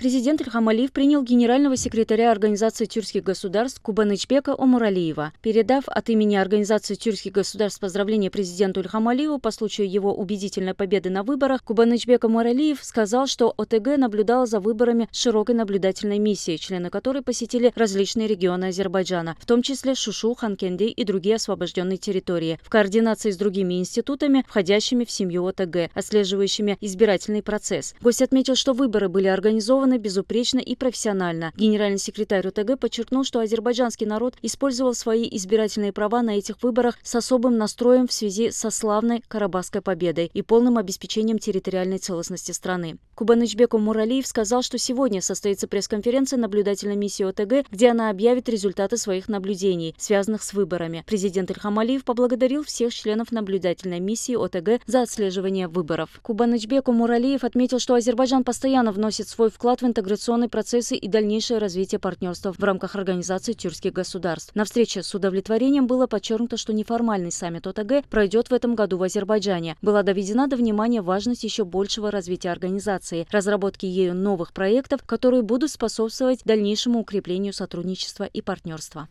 Президент Ильхам Алиев принял генерального секретаря Организации тюркских государств Кубанычбека Омуралиева. Передав от имени Организации тюркских государств поздравления президенту Ильхам Алиеву по случаю его убедительной победы на выборах, Кубанычбек Омуралиев сказал, что ОТГ наблюдал за выборами широкой наблюдательной миссии, члены которой посетили различные регионы Азербайджана, в том числе Шушу, Ханкенде и другие освобожденные территории, в координации с другими институтами, входящими в семью ОТГ, отслеживающими избирательный процесс. Гость отметил, что выборы были организованы сделано безупречно и профессионально. Генеральный секретарь УТГ подчеркнул, что азербайджанский народ использовал свои избирательные права на этих выборах с особым настроем в связи со славной Карабахской победой и полным обеспечением территориальной целостности страны. Кубанычбеку Муралиев сказал, что сегодня состоится пресс-конференция наблюдательной миссии ОТГ, где она объявит результаты своих наблюдений, связанных с выборами. Президент Ильхам Алиев поблагодарил всех членов наблюдательной миссии ОТГ за отслеживание выборов. Кубанычбеку Муралиев отметил, что Азербайджан постоянно вносит свой вклад вклад в интеграционные процессы и дальнейшее развитие партнерства в рамках Организации тюркских государств. На встрече с удовлетворением было подчеркнуто, что неформальный саммит ОТГ пройдет в этом году в Азербайджане. Была доведена до внимания важность еще большего развития организации, разработки ею новых проектов, которые будут способствовать дальнейшему укреплению сотрудничества и партнерства.